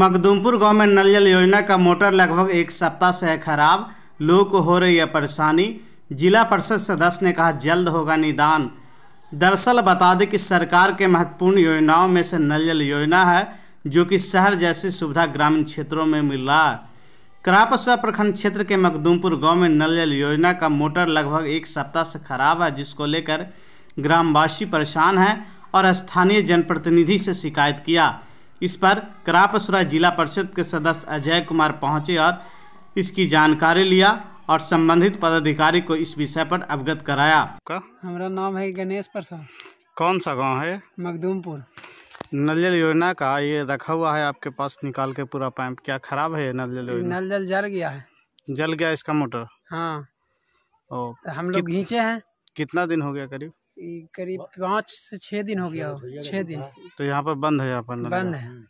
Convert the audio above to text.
मखदुमपुर गांव में नल जल योजना का मोटर लगभग एक सप्ताह से है खराब लोगों को हो रही है परेशानी जिला परिषद सदस्य ने कहा जल्द होगा निदान दरअसल बता दें कि सरकार के महत्वपूर्ण योजनाओं में से नल जल योजना है जो कि शहर जैसी सुविधा ग्रामीण क्षेत्रों में मिल रहा है करापसवा प्रखंड क्षेत्र के मखदुमपुर गांव में नल जल योजना का मोटर लगभग एक सप्ताह से खराब है जिसको लेकर ग्रामवासी परेशान हैं और स्थानीय जनप्रतिनिधि से शिकायत किया इस पर करापसुरा जिला परिषद के सदस्य अजय कुमार पहुंचे और इसकी जानकारी लिया और संबंधित पदाधिकारी को इस विषय पर अवगत कराया हमारा नाम है गणेश प्रसाद कौन सा गांव है मखदूमपुर नल जल योजना का ये रखा हुआ है आपके पास निकाल के पूरा पाइप क्या खराब है नल जल योजना नल जल जल गया है जल गया इसका मोटर हाँ ओ, तो हम लोग घींचे हैं कितना दिन हो गया करीब करीब पाँच से छः दिन हो गया हो छः दिन हाँ। तो यहाँ पर बंद है यहाँ पर बंद है हम्म।